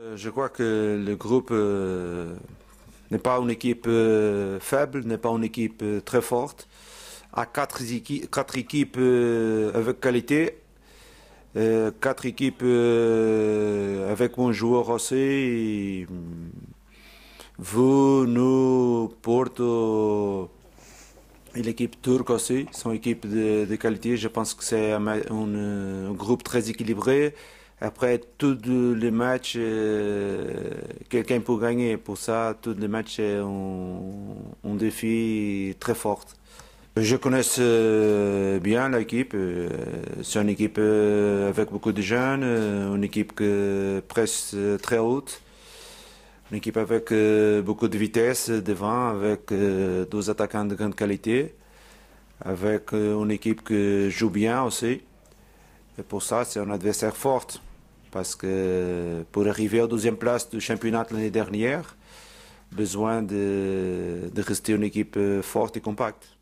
Euh, je crois que le groupe euh, n'est pas une équipe euh, faible, n'est pas une équipe très forte. A quatre, quatre équipes avec qualité, quatre équipes avec mon joueur aussi. vous, nous, Porto et l'équipe turque aussi sont équipes de, qualité. Je pense que c'est un, groupe très équilibré. Après, tous les matchs, euh, quelqu'un peut gagner. Pour ça, tous les matchs euh, ont un défi très fort. Je connais euh, bien l'équipe. C'est une équipe avec beaucoup de jeunes, une équipe que presse très haute, une équipe avec beaucoup de vitesse devant, avec deux attaquants de grande qualité, avec une équipe qui joue bien aussi. Et pour ça, c'est un adversaire fort. Parce que pour arriver au deuxième place du championnat l'année dernière, besoin faut de rester une équipe euh, forte et compacte.